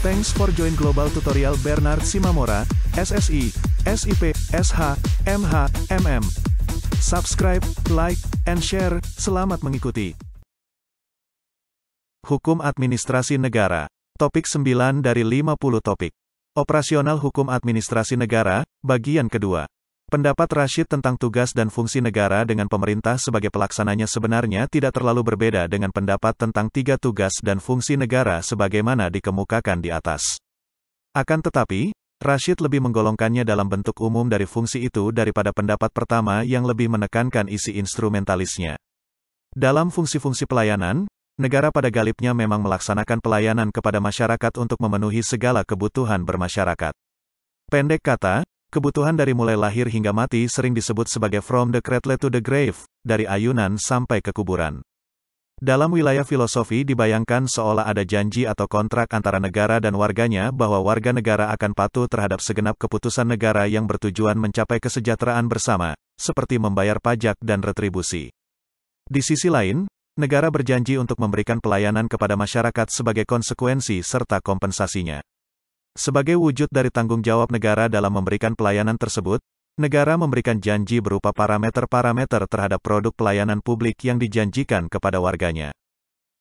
Thanks for join Global Tutorial Bernard Simamora, SSI, SIP, SH, MH, MM. Subscribe, like, and share. Selamat mengikuti. Hukum Administrasi Negara. Topik 9 dari 50 topik. Operasional Hukum Administrasi Negara, bagian kedua. Pendapat Rashid tentang tugas dan fungsi negara dengan pemerintah sebagai pelaksananya sebenarnya tidak terlalu berbeda dengan pendapat tentang tiga tugas dan fungsi negara sebagaimana dikemukakan di atas. Akan tetapi, Rashid lebih menggolongkannya dalam bentuk umum dari fungsi itu daripada pendapat pertama yang lebih menekankan isi instrumentalisnya. Dalam fungsi-fungsi pelayanan, negara pada galibnya memang melaksanakan pelayanan kepada masyarakat untuk memenuhi segala kebutuhan bermasyarakat. Pendek kata, Kebutuhan dari mulai lahir hingga mati sering disebut sebagai from the cradle to the grave, dari ayunan sampai ke kuburan. Dalam wilayah filosofi dibayangkan seolah ada janji atau kontrak antara negara dan warganya bahwa warga negara akan patuh terhadap segenap keputusan negara yang bertujuan mencapai kesejahteraan bersama, seperti membayar pajak dan retribusi. Di sisi lain, negara berjanji untuk memberikan pelayanan kepada masyarakat sebagai konsekuensi serta kompensasinya. Sebagai wujud dari tanggung jawab negara dalam memberikan pelayanan tersebut, negara memberikan janji berupa parameter-parameter terhadap produk pelayanan publik yang dijanjikan kepada warganya.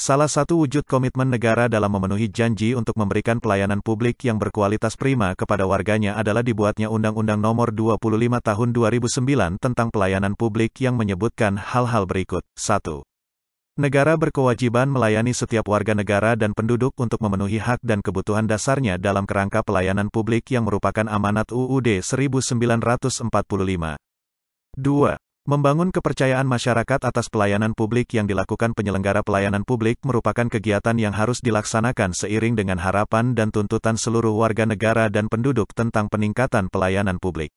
Salah satu wujud komitmen negara dalam memenuhi janji untuk memberikan pelayanan publik yang berkualitas prima kepada warganya adalah dibuatnya Undang-Undang Nomor 25 Tahun 2009 tentang pelayanan publik yang menyebutkan hal-hal berikut. 1. Negara berkewajiban melayani setiap warga negara dan penduduk untuk memenuhi hak dan kebutuhan dasarnya dalam kerangka pelayanan publik yang merupakan amanat UUD 1945. 2. Membangun kepercayaan masyarakat atas pelayanan publik yang dilakukan penyelenggara pelayanan publik merupakan kegiatan yang harus dilaksanakan seiring dengan harapan dan tuntutan seluruh warga negara dan penduduk tentang peningkatan pelayanan publik.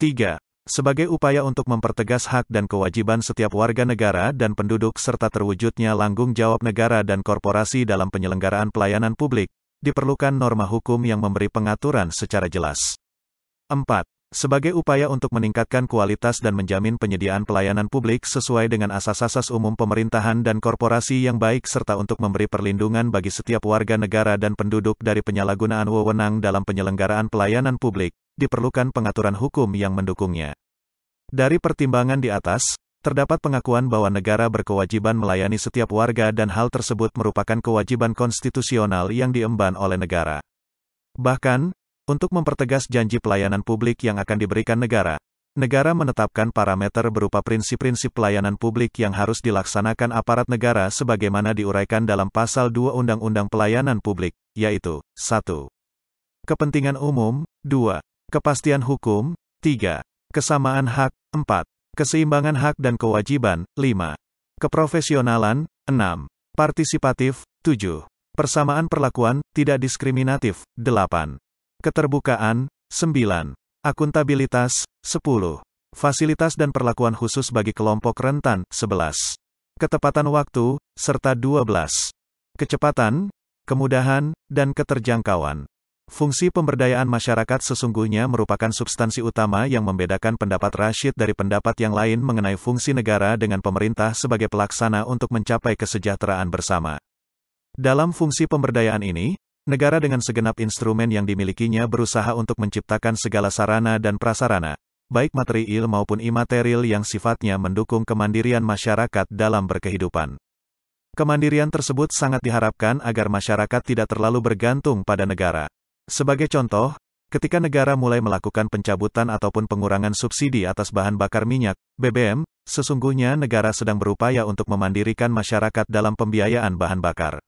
3. Sebagai upaya untuk mempertegas hak dan kewajiban setiap warga negara dan penduduk serta terwujudnya langgung jawab negara dan korporasi dalam penyelenggaraan pelayanan publik, diperlukan norma hukum yang memberi pengaturan secara jelas. 4. Sebagai upaya untuk meningkatkan kualitas dan menjamin penyediaan pelayanan publik sesuai dengan asas-asas umum pemerintahan dan korporasi yang baik serta untuk memberi perlindungan bagi setiap warga negara dan penduduk dari penyalahgunaan wewenang dalam penyelenggaraan pelayanan publik, diperlukan pengaturan hukum yang mendukungnya. Dari pertimbangan di atas, terdapat pengakuan bahwa negara berkewajiban melayani setiap warga dan hal tersebut merupakan kewajiban konstitusional yang diemban oleh negara. Bahkan, untuk mempertegas janji pelayanan publik yang akan diberikan negara, negara menetapkan parameter berupa prinsip-prinsip pelayanan publik yang harus dilaksanakan aparat negara sebagaimana diuraikan dalam pasal 2 Undang-Undang Pelayanan Publik, yaitu 1. Kepentingan umum, 2. Kepastian hukum, 3. Kesamaan hak, 4. Keseimbangan hak dan kewajiban, 5. Keprofesionalan, 6. Partisipatif, 7. Persamaan perlakuan, tidak diskriminatif, 8. Keterbukaan, 9. Akuntabilitas, 10. Fasilitas dan perlakuan khusus bagi kelompok rentan, 11. Ketepatan waktu, serta 12. Kecepatan, kemudahan, dan keterjangkauan. Fungsi pemberdayaan masyarakat sesungguhnya merupakan substansi utama yang membedakan pendapat Rashid dari pendapat yang lain mengenai fungsi negara dengan pemerintah sebagai pelaksana untuk mencapai kesejahteraan bersama. Dalam fungsi pemberdayaan ini, Negara dengan segenap instrumen yang dimilikinya berusaha untuk menciptakan segala sarana dan prasarana, baik material maupun imaterial yang sifatnya mendukung kemandirian masyarakat dalam berkehidupan. Kemandirian tersebut sangat diharapkan agar masyarakat tidak terlalu bergantung pada negara. Sebagai contoh, ketika negara mulai melakukan pencabutan ataupun pengurangan subsidi atas bahan bakar minyak, BBM, sesungguhnya negara sedang berupaya untuk memandirikan masyarakat dalam pembiayaan bahan bakar.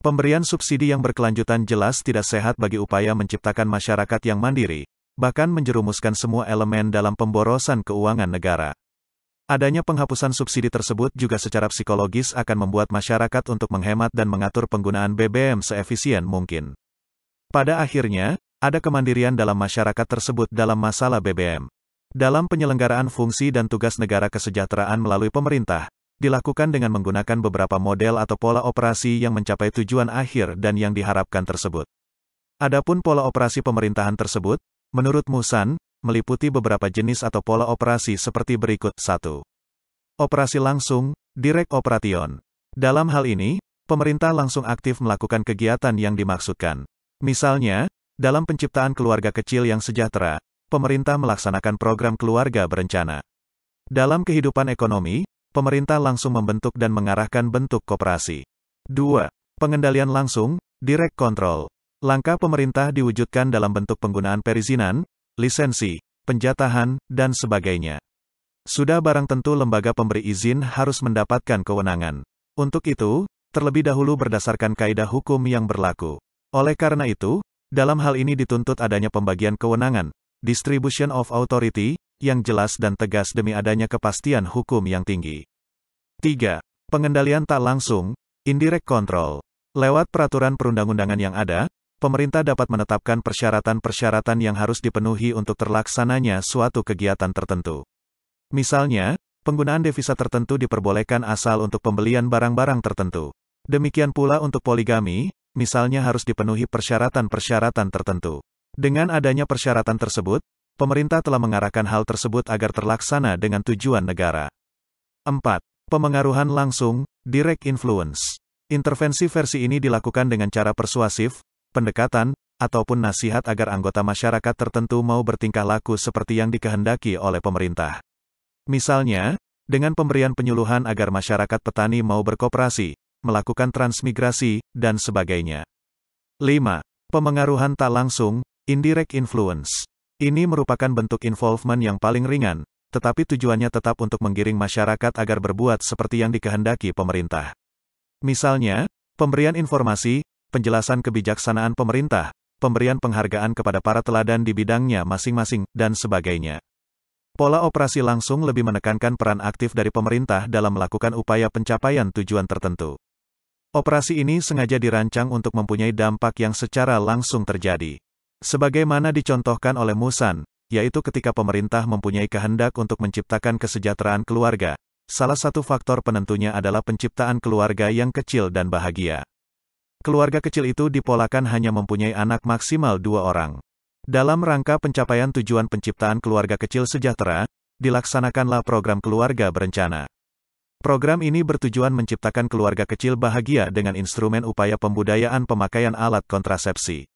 Pemberian subsidi yang berkelanjutan jelas tidak sehat bagi upaya menciptakan masyarakat yang mandiri, bahkan menjerumuskan semua elemen dalam pemborosan keuangan negara. Adanya penghapusan subsidi tersebut juga secara psikologis akan membuat masyarakat untuk menghemat dan mengatur penggunaan BBM seefisien mungkin. Pada akhirnya, ada kemandirian dalam masyarakat tersebut dalam masalah BBM. Dalam penyelenggaraan fungsi dan tugas negara kesejahteraan melalui pemerintah, dilakukan dengan menggunakan beberapa model atau pola operasi yang mencapai tujuan akhir dan yang diharapkan tersebut. Adapun pola operasi pemerintahan tersebut, menurut Musan, meliputi beberapa jenis atau pola operasi seperti berikut. 1. Operasi langsung, direct operation. Dalam hal ini, pemerintah langsung aktif melakukan kegiatan yang dimaksudkan. Misalnya, dalam penciptaan keluarga kecil yang sejahtera, pemerintah melaksanakan program keluarga berencana. Dalam kehidupan ekonomi, pemerintah langsung membentuk dan mengarahkan bentuk koperasi. 2. Pengendalian langsung, direct control. Langkah pemerintah diwujudkan dalam bentuk penggunaan perizinan, lisensi, penjatahan, dan sebagainya. Sudah barang tentu lembaga pemberi izin harus mendapatkan kewenangan. Untuk itu, terlebih dahulu berdasarkan kaedah hukum yang berlaku. Oleh karena itu, dalam hal ini dituntut adanya pembagian kewenangan, distribution of authority, yang jelas dan tegas demi adanya kepastian hukum yang tinggi. 3. Pengendalian tak langsung, indirect control. Lewat peraturan perundang-undangan yang ada, pemerintah dapat menetapkan persyaratan-persyaratan yang harus dipenuhi untuk terlaksananya suatu kegiatan tertentu. Misalnya, penggunaan devisa tertentu diperbolehkan asal untuk pembelian barang-barang tertentu. Demikian pula untuk poligami, misalnya harus dipenuhi persyaratan-persyaratan tertentu. Dengan adanya persyaratan tersebut, pemerintah telah mengarahkan hal tersebut agar terlaksana dengan tujuan negara. 4. Pemengaruhan langsung, direct influence. Intervensi versi ini dilakukan dengan cara persuasif, pendekatan, ataupun nasihat agar anggota masyarakat tertentu mau bertingkah laku seperti yang dikehendaki oleh pemerintah. Misalnya, dengan pemberian penyuluhan agar masyarakat petani mau berkooperasi, melakukan transmigrasi, dan sebagainya. 5. Pemengaruhan tak langsung, indirect influence. Ini merupakan bentuk involvement yang paling ringan, tetapi tujuannya tetap untuk menggiring masyarakat agar berbuat seperti yang dikehendaki pemerintah. Misalnya, pemberian informasi, penjelasan kebijaksanaan pemerintah, pemberian penghargaan kepada para teladan di bidangnya masing-masing, dan sebagainya. Pola operasi langsung lebih menekankan peran aktif dari pemerintah dalam melakukan upaya pencapaian tujuan tertentu. Operasi ini sengaja dirancang untuk mempunyai dampak yang secara langsung terjadi. Sebagaimana dicontohkan oleh Musan, yaitu ketika pemerintah mempunyai kehendak untuk menciptakan kesejahteraan keluarga, salah satu faktor penentunya adalah penciptaan keluarga yang kecil dan bahagia. Keluarga kecil itu dipolakan hanya mempunyai anak maksimal dua orang. Dalam rangka pencapaian tujuan penciptaan keluarga kecil sejahtera, dilaksanakanlah program keluarga berencana. Program ini bertujuan menciptakan keluarga kecil bahagia dengan instrumen upaya pembudayaan pemakaian alat kontrasepsi.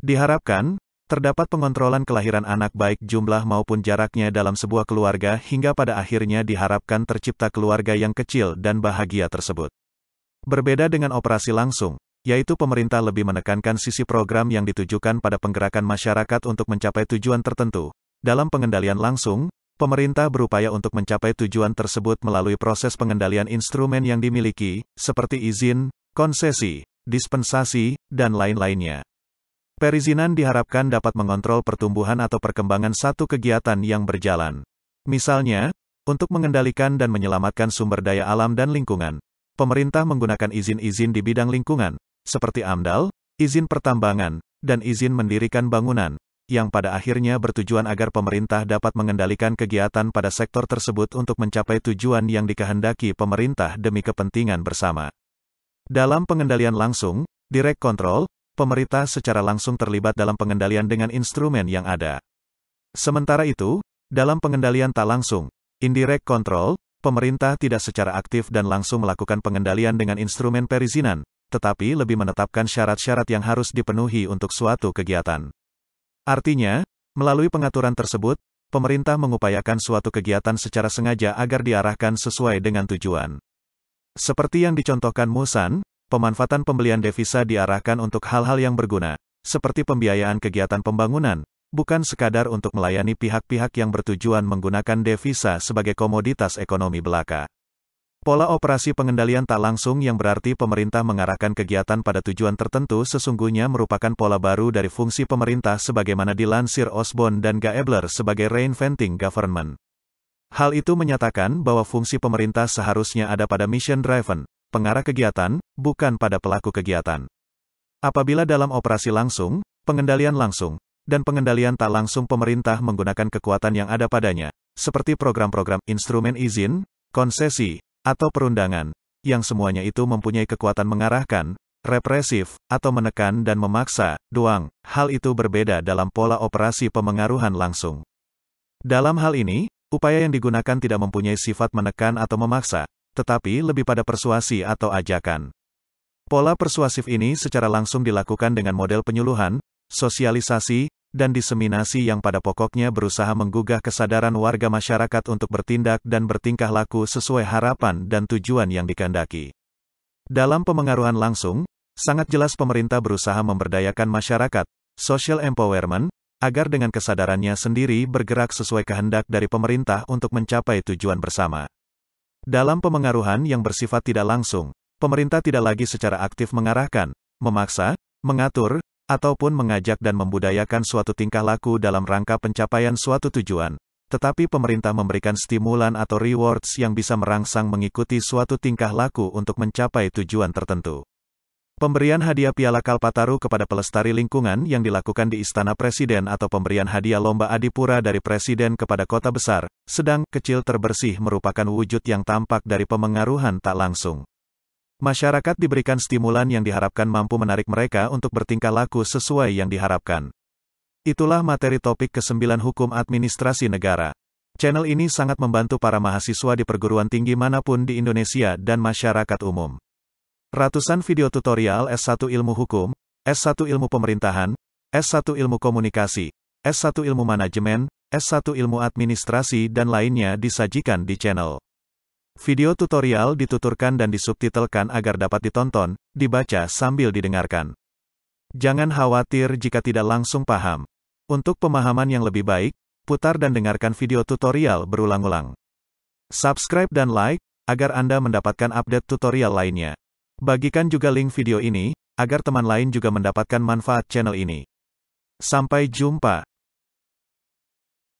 Diharapkan, terdapat pengontrolan kelahiran anak baik jumlah maupun jaraknya dalam sebuah keluarga hingga pada akhirnya diharapkan tercipta keluarga yang kecil dan bahagia tersebut. Berbeda dengan operasi langsung, yaitu pemerintah lebih menekankan sisi program yang ditujukan pada penggerakan masyarakat untuk mencapai tujuan tertentu. Dalam pengendalian langsung, pemerintah berupaya untuk mencapai tujuan tersebut melalui proses pengendalian instrumen yang dimiliki, seperti izin, konsesi, dispensasi, dan lain-lainnya. Perizinan diharapkan dapat mengontrol pertumbuhan atau perkembangan satu kegiatan yang berjalan. Misalnya, untuk mengendalikan dan menyelamatkan sumber daya alam dan lingkungan, pemerintah menggunakan izin-izin di bidang lingkungan, seperti AMDAL, izin pertambangan, dan izin mendirikan bangunan, yang pada akhirnya bertujuan agar pemerintah dapat mengendalikan kegiatan pada sektor tersebut untuk mencapai tujuan yang dikehendaki pemerintah demi kepentingan bersama. Dalam pengendalian langsung, direct control, pemerintah secara langsung terlibat dalam pengendalian dengan instrumen yang ada. Sementara itu, dalam pengendalian tak langsung, indirect control, pemerintah tidak secara aktif dan langsung melakukan pengendalian dengan instrumen perizinan, tetapi lebih menetapkan syarat-syarat yang harus dipenuhi untuk suatu kegiatan. Artinya, melalui pengaturan tersebut, pemerintah mengupayakan suatu kegiatan secara sengaja agar diarahkan sesuai dengan tujuan. Seperti yang dicontohkan Musan, pemanfaatan pembelian devisa diarahkan untuk hal-hal yang berguna, seperti pembiayaan kegiatan pembangunan, bukan sekadar untuk melayani pihak-pihak yang bertujuan menggunakan devisa sebagai komoditas ekonomi belaka. Pola operasi pengendalian tak langsung yang berarti pemerintah mengarahkan kegiatan pada tujuan tertentu sesungguhnya merupakan pola baru dari fungsi pemerintah sebagaimana dilansir Osborne dan Gaebler sebagai reinventing government. Hal itu menyatakan bahwa fungsi pemerintah seharusnya ada pada mission driven, pengarah kegiatan, bukan pada pelaku kegiatan. Apabila dalam operasi langsung, pengendalian langsung, dan pengendalian tak langsung pemerintah menggunakan kekuatan yang ada padanya, seperti program-program instrumen izin, konsesi, atau perundangan, yang semuanya itu mempunyai kekuatan mengarahkan, represif, atau menekan dan memaksa, doang, hal itu berbeda dalam pola operasi pemengaruhan langsung. Dalam hal ini, upaya yang digunakan tidak mempunyai sifat menekan atau memaksa, tetapi lebih pada persuasi atau ajakan. Pola persuasif ini secara langsung dilakukan dengan model penyuluhan, sosialisasi, dan diseminasi yang pada pokoknya berusaha menggugah kesadaran warga masyarakat untuk bertindak dan bertingkah laku sesuai harapan dan tujuan yang dikandaki. Dalam pemengaruhan langsung, sangat jelas pemerintah berusaha memberdayakan masyarakat, social empowerment, agar dengan kesadarannya sendiri bergerak sesuai kehendak dari pemerintah untuk mencapai tujuan bersama. Dalam pemengaruhan yang bersifat tidak langsung, pemerintah tidak lagi secara aktif mengarahkan, memaksa, mengatur, ataupun mengajak dan membudayakan suatu tingkah laku dalam rangka pencapaian suatu tujuan. Tetapi pemerintah memberikan stimulan atau rewards yang bisa merangsang mengikuti suatu tingkah laku untuk mencapai tujuan tertentu. Pemberian hadiah Piala Kalpataru kepada pelestari lingkungan yang dilakukan di Istana Presiden atau pemberian hadiah Lomba Adipura dari Presiden kepada kota besar, sedang, kecil terbersih merupakan wujud yang tampak dari pemengaruhan tak langsung. Masyarakat diberikan stimulan yang diharapkan mampu menarik mereka untuk bertingkah laku sesuai yang diharapkan. Itulah materi topik ke-9 Hukum Administrasi Negara. Channel ini sangat membantu para mahasiswa di perguruan tinggi manapun di Indonesia dan masyarakat umum. Ratusan video tutorial S1 Ilmu Hukum, S1 Ilmu Pemerintahan, S1 Ilmu Komunikasi, S1 Ilmu Manajemen, S1 Ilmu Administrasi dan lainnya disajikan di channel. Video tutorial dituturkan dan disubtitelkan agar dapat ditonton, dibaca sambil didengarkan. Jangan khawatir jika tidak langsung paham. Untuk pemahaman yang lebih baik, putar dan dengarkan video tutorial berulang-ulang. Subscribe dan like, agar Anda mendapatkan update tutorial lainnya. Bagikan juga link video ini, agar teman lain juga mendapatkan manfaat channel ini. Sampai jumpa.